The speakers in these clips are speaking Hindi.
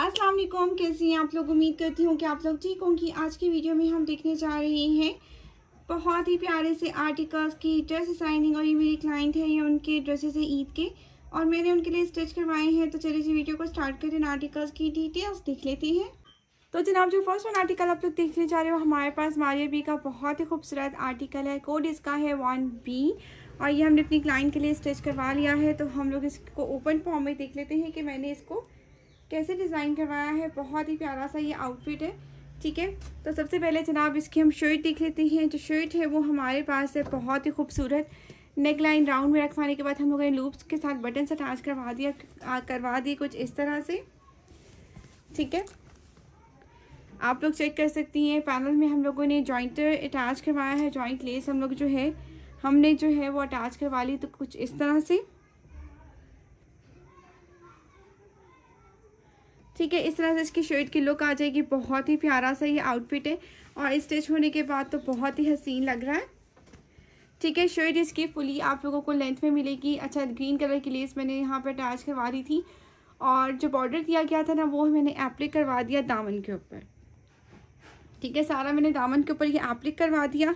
अस्सलाम वालेकुम कैसे हैं आप लोग उम्मीद करती हूँ कि आप लोग ठीक होंगे आज की वीडियो में हम देखने जा रहे हैं बहुत ही प्यारे से आर्टिकल्स की ड्रेस डिज़ाइनिंग और ये मेरी क्लाइंट है ये उनके ड्रेसेस है ईद के और मैंने उनके लिए स्टिच करवाए हैं तो चलिए जी वीडियो को स्टार्ट करें आर्टिकल्स की डिटेल्स देख लेते हैं तो जनाब जो फर्स्ट वन आर्टिकल आप लोग देखने जा रहे हो हमारे पास मारियो बी का बहुत ही खूबसूरत आर्टिकल है कोड इसका है वन बी और ये हमने अपनी क्लाइंट के लिए स्टिच करवा लिया है तो हम लोग इसको ओपन फॉर्म में देख लेते हैं कि मैंने इसको कैसे डिज़ाइन करवाया है बहुत ही प्यारा सा ये आउटफिट है ठीक है तो सबसे पहले जनाब इसकी हम शर्ट देख लेते हैं जो शर्ट है वो हमारे पास है बहुत ही खूबसूरत नेक लाइन राउंड में रखवाने के बाद हम लोगों ने लूप्स के साथ बटन से अटैच करवा दिया करवा दिए कुछ इस तरह से ठीक है आप लोग चेक कर सकती हैं पैनल में हम लोगों ने जॉइंटर अटैच करवाया है जॉइंट लेस हम लोग जो है हमने जो है वो अटैच करवा ली तो कुछ इस तरह से ठीक है इस तरह से इसकी शर्ट की लुक आ जाएगी बहुत ही प्यारा सा ये आउटफिट है और स्टिच होने के बाद तो बहुत ही हसीन लग रहा है ठीक है शर्ट इसकी फुली आप लोगों को लेंथ में मिलेगी अच्छा ग्रीन कलर की लेस मैंने यहाँ पर अटैच करवा दी थी और जो बॉर्डर दिया गया था ना वो मैंने एप्लिक करवा दिया दामन के ऊपर ठीक है सारा मैंने दामन के ऊपर ये एप्लिक करवा दिया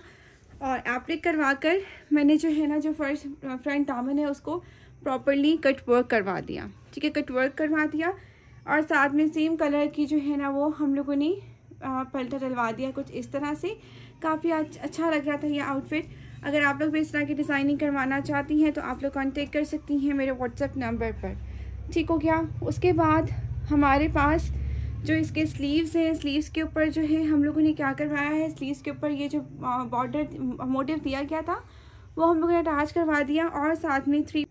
और एप्लिक करवा कर मैंने जो है ना जो फर्स्ट फ्रंट दामन है उसको प्रॉपरली कट वर्क करवा दिया ठीक है कट वर्क करवा दिया और साथ में सेम कलर की जो है ना वो हम लोगों ने पलटा डलवा दिया कुछ इस तरह से काफ़ी अच्छा लग रहा था ये आउटफिट अगर आप लोग भी इस तरह की डिज़ाइनिंग करवाना चाहती हैं तो आप लोग कॉन्टेक्ट कर सकती हैं मेरे व्हाट्सएप नंबर पर ठीक हो गया उसके बाद हमारे पास जो इसके स्लीव्स हैं स्लीव्स के ऊपर जो है हम लोगों ने क्या करवाया है स्लीव्स के ऊपर ये जो बॉर्डर मोटिव दिया गया था वो हम लोगों ने अटैच करवा दिया और साथ में थ्री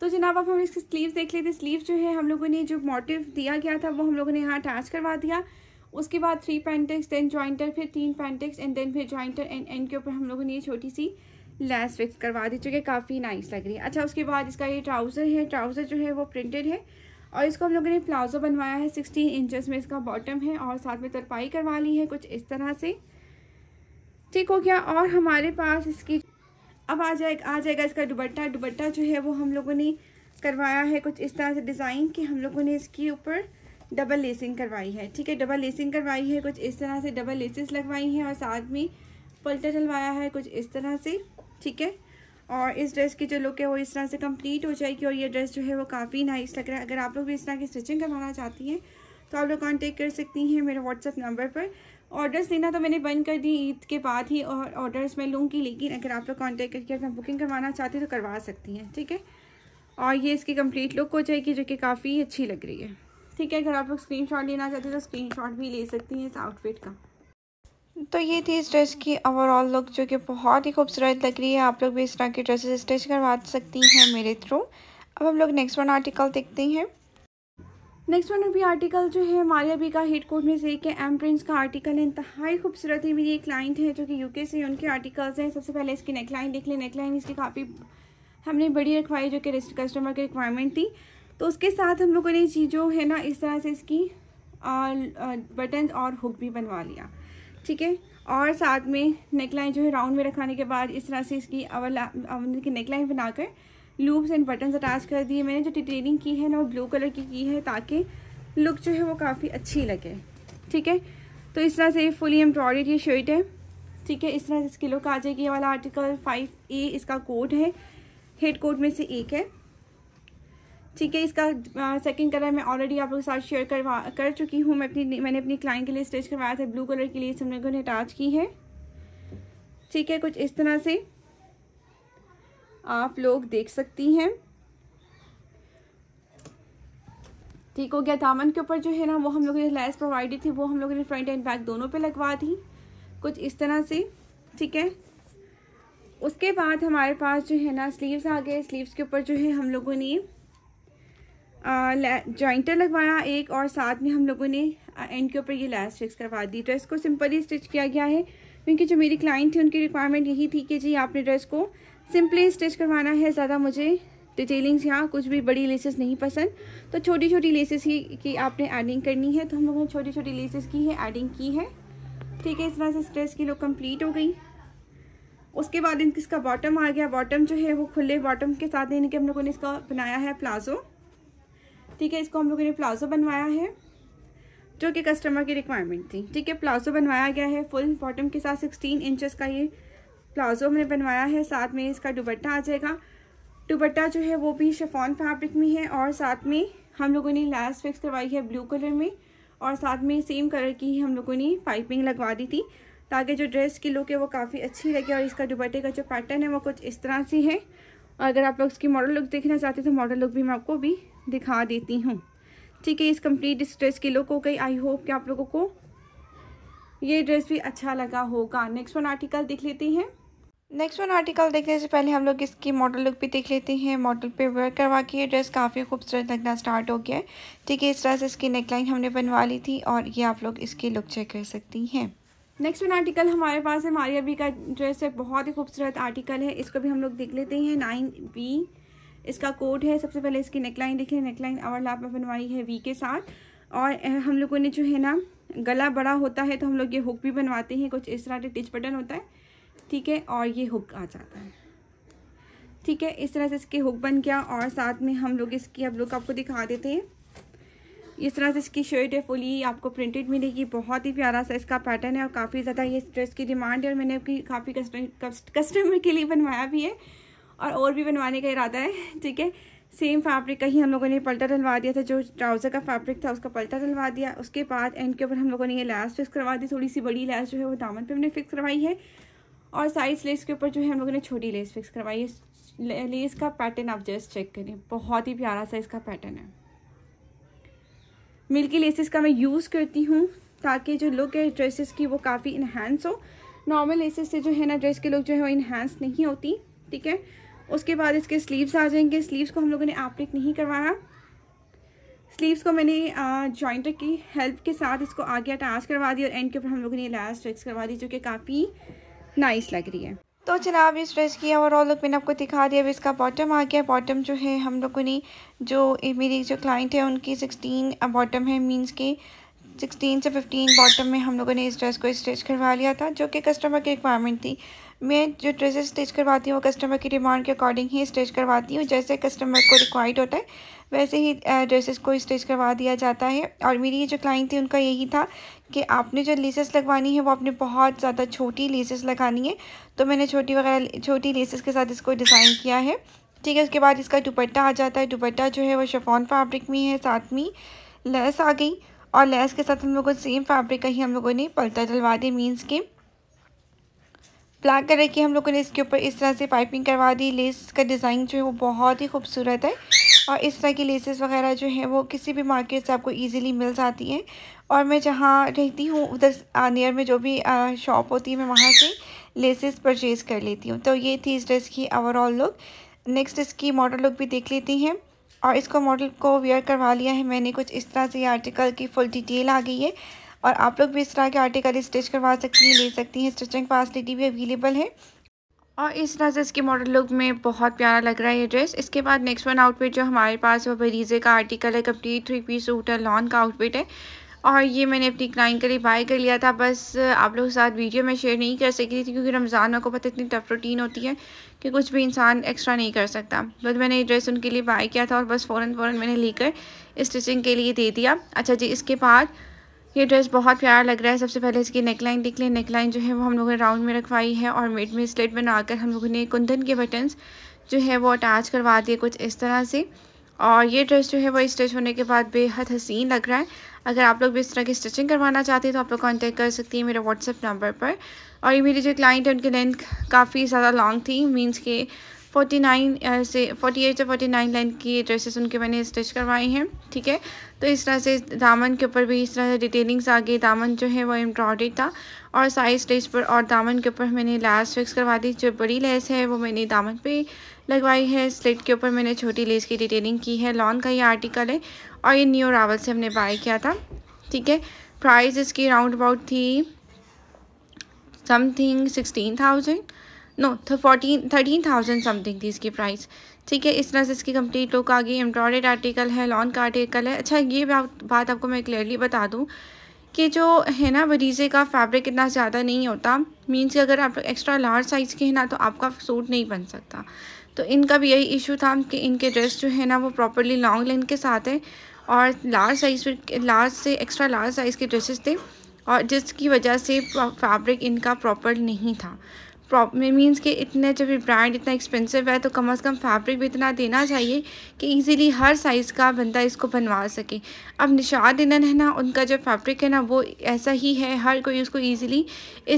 तो जनाब अब हम इसकी स्लीव देख लेते स्लीव जो है हम लोगों ने जो मोटिव दिया गया था वो हम लोगों ने यहाँ अटैच करवा दिया उसके बाद थ्री पैंटेक्स देन जॉइंटर फिर तीन पैंटेक्स एंड देन फिर जॉइंटर एंड एंड के ऊपर हम लोगों ने ये छोटी सी लेस फिक्स करवा दी जो कि काफ़ी नाइस लग रही है अच्छा उसके बाद इसका ये ट्राउज़र है ट्राउज़र जो है वो प्रिंटेड है और इसको हम लोगों ने प्लाजो बनवाया है सिक्सटीन इंचज़ में इसका बॉटम है और साथ में तरपाई करवा ली है कुछ इस तरह से ठीक हो गया और हमारे पास इसकी अब आ जाए आ जाएगा इसका दुबट्टा दुबट्टा जो है वो हम लोगों ने करवाया है कुछ इस तरह से डिज़ाइन कि हम लोगों ने इसके ऊपर डबल लेसिंग करवाई है ठीक है डबल लेसिंग करवाई है कुछ इस तरह से डबल लेसिस लगवाई हैं और साथ में पल्टा डलवाया है कुछ इस तरह से ठीक है और इस ड्रेस की जो लुक है वो इस तरह से कंप्लीट हो जाएगी और ये ड्रेस जो है वो काफ़ी नाइस लग रहा है अगर आप लोग भी इस तरह की स्टिचिंग करवाना चाहती हैं तो आप लोग कॉन्टेक्ट कर सकती हैं मेरे व्हाट्सअप नंबर पर ऑर्डर्स देना तो मैंने बंद कर दी ईद के बाद ही और ऑर्डर्स मैं लूँगी लेकिन अगर आप लोग कॉन्टेक्ट करके अपना बुकिंग करवाना चाहते हैं तो करवा सकती हैं ठीक है और ये इसकी कंप्लीट लुक हो जाएगी जो कि काफ़ी अच्छी लग रही है ठीक है अगर आप लोग स्क्रीन लेना चाहते हैं तो स्क्रीन भी ले सकती हैं इस आउटफिट का तो ये थी इस ड्रेस की ओवरऑल लुक जो कि बहुत ही खूबसूरत लग रही है आप लोग भी इस तरह की ड्रेसेस स्टिच करवा सकती हैं मेरे थ्रू अब हम लोग नेक्स्ट वन आर्टिकल देखते हैं नेक्स्ट वन अभी आर्टिकल जो है मारिया बी का हिट कोर्ट में से एक एम प्रिंस का आर्टिकल है इतहाई खूबसूरत है मेरी एक क्लाइंट है जो कि यूके से उनके आर्टिकल्स हैं सबसे पहले इसकी नेकलाइन देख लें नेकलाइन इसकी काफ़ी हमने बड़ी रखवाई जो कि कस्टमर की रिक्वायरमेंट थी तो उसके साथ हम लोगों ने जी जो है ना इस तरह से इसकी बटन और हुक भी बनवा लिया ठीक है और साथ में नेकलाइन जो है राउंड में रखाने के बाद इस तरह से इसकी अवला की नेकलाइन बनाकर लूप्स एंड बटन्स अटैच कर दिए मैंने जो डिटेलिंग की है ना वो ब्लू कलर की की है ताकि लुक जो है वो काफ़ी अच्छी लगे ठीक है तो इस तरह से ये फुली एम्ब्रॉयड ये शर्ट है ठीक है इस तरह से इसकी लुक आ जाएगी ये वाला आर्टिकल फाइव ए इसका कोड है हेड कोड में से एक है ठीक है इसका सेकंड कलर मैं ऑलरेडी आप लोगों के साथ शेयर करवा कर चुकी हूँ मैं अपनी मैंने अपनी क्लाइंट के लिए स्टिच करवाया था ब्लू कलर के लिए ने अटैच की है ठीक है कुछ इस तरह से आप लोग देख सकती हैं ठीक हो गया दामन के ऊपर जो है ना वो हम लोगों ने लेस प्रोवाइडेड थी वो हम लोगों ने फ्रंट एंड बैक दोनों पे लगवा दी कुछ इस तरह से ठीक है उसके बाद हमारे पास जो है ना स्लीव्स आ गए स्लीव्स के ऊपर जो है हम लोगों ने जॉइंटर लगवाया एक और साथ में हम लोगों ने एंड के ऊपर ये लैस फिक्स करवा दी ड्रेस को सिंपली स्टिच किया गया है क्योंकि जो मेरी क्लाइंट थी उनकी रिक्वायरमेंट यही थी कि जी आपने ड्रेस को सिंपली स्टिच करवाना है ज़्यादा मुझे डिटेलिंग्स यहाँ कुछ भी बड़ी लेसेस नहीं पसंद तो छोटी छोटी लेसेस ही की आपने एडिंग करनी है तो हम लोगों ने छोटी छोटी लेसेस की है एडिंग की है ठीक है इस तरह से स्ट्रेस की लुक कंप्लीट हो गई उसके बाद इनका इसका बॉटम आ गया बॉटम जो है वो खुले बॉटम के साथ इनके हम लोगों ने इसका बनाया है प्लाजो ठीक है इसको हम लोगों ने प्लाजो बनवाया है जो कि कस्टमर की रिक्वायरमेंट थी ठीक है प्लाजो बनवाया गया है फुल बॉटम के साथ सिक्सटीन इंचज़ का ये प्लाजो हमने बनवाया है साथ में इसका दुबट्टा आ जाएगा दुबट्टा जो है वो भी शेफॉन फैब्रिक में है और साथ में हम लोगों ने लैस फिक्स करवाई है ब्लू कलर में और साथ में सेम कलर की ही हम लोगों ने पाइपिंग लगवा दी थी ताकि जो ड्रेस की लुक है वो काफ़ी अच्छी लगे और इसका दुबट्टे का जो पैटर्न है वो कुछ इस तरह से है और अगर आप लोग इसकी मॉडल लुक देखना चाहते हैं तो मॉडल लुक भी मैं आपको भी दिखा देती हूँ ठीक है इस कंप्लीट इस ड्रेस की लुक हो गई आई होप कि आप लोगों को ये ड्रेस भी अच्छा लगा होगा नेक्स्ट वन आर्टिकल देख लेते हैं नेक्स्ट वन आर्टिकल देखने से पहले हम लोग इसकी मॉडल लुक भी देख लेते हैं मॉडल पे वर्क करवा के ड्रेस काफ़ी खूबसूरत लगना स्टार्ट हो गया है ठीक है इस तरह से इसकी नेकलाइन हमने बनवा ली थी और ये आप लोग इसकी लुक चेक कर सकती हैं नेक्स्ट वन आर्टिकल हमारे पास है मारिया बी का ड्रेस है बहुत ही खूबसूरत आर्टिकल है इसको भी हम लोग देख लेते हैं नाइन बी इसका कोड है सबसे पहले इसकी नेकलाइन देख लें नेकलाइन अवर लाभ में बनवाई है वी के साथ और हम लोगों ने जो है ना गला बड़ा होता है तो हम लोग ये हुक भी बनवाते हैं कुछ इस तरह से टिच बटन होता है ठीक है और ये हुक आ जाता है ठीक है इस तरह से इसके हुक बन गया और साथ में हम लोग इसकी अब लुक आपको दिखा देते हैं इस तरह से इसकी शर्ट है फुली आपको प्रिंटेड मिलेगी बहुत ही प्यारा सा इसका पैटर्न है और काफ़ी ज़्यादा ये ड्रेस की डिमांड है और मैंने आपकी काफ़ी कस्टमर के लिए बनवाया भी है और और भी बनवाने का इरादा है ठीक है सेम फैब्रिक का ही हम लोगों ने पलटा डलवा दिया था जो ट्राउज़र का फैब्रिक था उसका पलटा डलवा दिया उसके बाद एंड के ऊपर हम लोगों ने ये लैस फिक्स करवा दी थोड़ी सी बड़ी लैस जो है वो दामन पे हमने फिक्स करवाई है और साइज लेस के ऊपर जो है हम लोगों ने छोटी लेस फिक्स करवाई है लेस का पैटर्न आप जस्ट चेक करिए बहुत ही प्यारा सा इसका पैटर्न है मिल्की लेसेस का मैं यूज़ करती हूँ ताकि जो लुक है ड्रेसेस की वो काफ़ी इन्हेंस हो नॉर्मल लेसेस से जो है ना ड्रेस के लुक जो है वो इन्हेंस नहीं होती ठीक है उसके बाद इसके स्लीव्स आ जाएंगे स्लीव्स को हम लोगों ने एप्लिक नहीं करवाया स्लीव्स को मैंने जॉइंटर की हेल्प के साथ इसको आगे अटैच करवा दी और एंड के ऊपर हम लोगों ने लास्ट फिक्स करवा दी जो कि काफ़ी नाइस लग रही है तो जनाब इस ड्रेस की ओवरऑल लुक मैंने आपको दिखा दिया अब इसका बॉटम आ गया बॉटम जो है हम लोगों ने जो मेरी जो क्लाइंट है उनकी सिक्सटीन बॉटम है मीन्स के सिक्सटीन से फिफ्टीन बॉटम में हम लोगों ने इस ड्रेस को स्ट्रेच करवा लिया था जो कि कस्टमर की रिक्वायरमेंट थी मैं जो ड्रेसेस स्टिच करवाती हूँ वो कस्टमर की डिमांड के अकॉर्डिंग ही स्टिच करवाती हूँ जैसे कस्टमर को रिक्वायर्ड होता है वैसे ही ड्रेसेस को स्टिच करवा दिया जाता है और मेरी जो क्लाइंट थी उनका यही था कि आपने जो लेसेस लगवानी है वो आपने बहुत ज़्यादा छोटी लेसेस लगानी है तो मैंने छोटी वगैरह छोटी लेसेस के साथ इसको डिज़ाइन किया है ठीक है उसके बाद इसका दुपट्टा आ जाता है दुपट्टा जो है वो शफॉन फैब्रिक में है साथ में लेस आ गई और लेस के साथ हम लोगों को सेम फैब्रिक का ही हम लोगों ने पलटा डलवा दिया मीन्स के ब्लैक कर रखी हम लोगों ने इसके ऊपर इस तरह से पाइपिंग करवा दी लेस का डिज़ाइन जो है वो बहुत ही खूबसूरत है और इस तरह की लेसेस वगैरह जो है वो किसी भी मार्केट से आपको इजीली मिल जाती हैं और मैं जहाँ रहती हूँ उधर नियर में जो भी शॉप होती है मैं वहाँ से लेसेस परचेज़ कर लेती हूँ तो ये थी इस ड्रेस की ओवरऑल लुक नेक्स्ट इसकी मॉडल लुक भी देख लेती हैं और इसको मॉडल को वेयर करवा लिया है मैंने कुछ इस तरह से आर्टिकल की फुल डिटेल आ गई है और आप लोग भी इस तरह के आर्टिकल स्टिच करवा सकती हैं ले सकती हैं स्टिचिंग फैसिलिटी भी अवेलेबल है और इस तरह से इसके मॉडल लुक में बहुत प्यारा लग रहा है ये ड्रेस इसके बाद नेक्स्ट वन आउटफिट जो हमारे पास है वो बरीजे का आर्टिकल है कम्प्लीट थ्री पीस सूट है लॉन का आउटफिट है और ये मैंने अपनी क्लाइंट के लिए बाय कर लिया था बस आप लोगों के साथ वीडियो में शेयर नहीं कर सकी थी क्योंकि रमज़ान में को पता इतनी टफ रूटीन होती है कि कुछ भी इंसान एक्स्ट्रा नहीं कर सकता बस मैंने ये ड्रेस उनके लिए बाय किया था और बस फ़ौरन फ़ौरन मैंने लेकर स्टिचिंग के लिए दे दिया अच्छा जी इसके बाद ये ड्रेस बहुत प्यार लग रहा है सबसे पहले इसकी नेकलाइन देख लें नेकलाइन जो है वो हम लोगों ने राउंड में रखवाई है और मिड में स्लेट बनाकर हम लोगों ने कुंदन के बटन्स जो है वो अटैच करवा दिए कुछ इस तरह से और ये ड्रेस जो है वो स्टिच होने के बाद बेहद हसीन लग रहा है अगर आप लोग भी इस तरह की स्टिचिंग करवाना चाहते हैं तो आप लोग कॉन्टेक्ट कर सकती हैं मेरे व्हाट्सअप नंबर पर और ये मेरी जो क्लाइंट है उनकी लेंथ काफ़ी ज़्यादा लॉन्ग थी मीन्स के फोर्टी नाइन से फोर्टी एट से फोर्टी नाइन लाइन की ड्रेसेस उनके मैंने स्टिच करवाए हैं ठीक है तो इस तरह से दामन के ऊपर भी इस तरह से डिटेलिंग्स आ गई दामन जो है वो एम्ब्रॉयडरी था और साइज स्टेज पर और दामन के ऊपर मैंने लैस फिक्स करवा दी जो बड़ी लेस है वो मैंने दामन पे लगवाई है स्लिट के ऊपर मैंने छोटी लेस की डिटेलिंग की है लॉन का ये आर्टिकल है और ये न्यू रावल से हमने बाय किया था ठीक है प्राइस इसकी राउंड अबाउट थी something sixteen thousand no fourteen thirteen thousand something थी इसकी प्राइस ठीक है इस तरह से इसकी कंप्लीट लुक आ गई एम्ब्रॉयड आर्टिकल है लॉन का आर्टिकल है अच्छा ये बात आपको मैं क्लियरली बता दूँ कि जो है ना वरीज़े का फैब्रिक इतना ज़्यादा नहीं होता मीन्स कि अगर आप एक्स्ट्रा लार्ज साइज़ के हैं ना तो आपका सूट नहीं बन सकता तो इनका भी यही इशू था कि इनके ड्रेस जो है ना वो प्रॉपरली लॉन्ग लेंथ के साथ है और लार्ज साइज़ लार्ज से एक्स्ट्रा लार्ज साइज़ के ड्रेसेस थे और जिसकी वजह से फैब्रिक इनका प्रॉपर नहीं था मीन्स कि इतने जब भी ब्रांड इतना एक्सपेंसिव है तो कम अज़ कम फैब्रिक भी इतना देना चाहिए कि इजीली हर साइज़ का बंदा इसको बनवा सके अब निशाद इनन है ना उनका जो फैब्रिक है ना वो ऐसा ही है हर कोई उसको ईजिली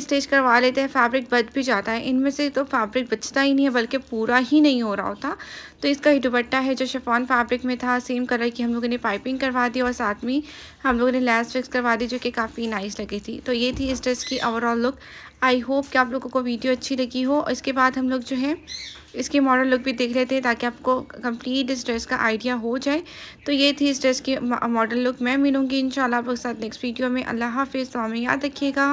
स्टिच करवा लेते हैं फैब्रिक बच भी जाता है इनमें से तो फैब्रिक बचता ही नहीं है बल्कि पूरा ही नहीं हो रहा होता तो इसका ही दुपट्टा है जो शेफॉन फैब्रिक में था सेम कलर की हम लोगों ने पाइपिंग करवा दी और साथ में हम लोगों ने लैस फिक्स करवा दी जो कि काफ़ी नाइस लगी थी तो ये थी इस ड्रेस की ओवरऑल लुक आई होप कि आप लोगों को वीडियो अच्छी लगी हो इसके बाद हम लोग जो है इसके मॉडल लुक भी देख लेते हैं ताकि आपको कंप्लीट इस ड्रेस का आइडिया हो जाए तो ये थी इस ड्रेस की मॉडल लुक मैं मिलूँगी इन आप लोग साथ नेक्स्ट वीडियो में अल्लाह हाफिज़ तो हमें याद रखिएगा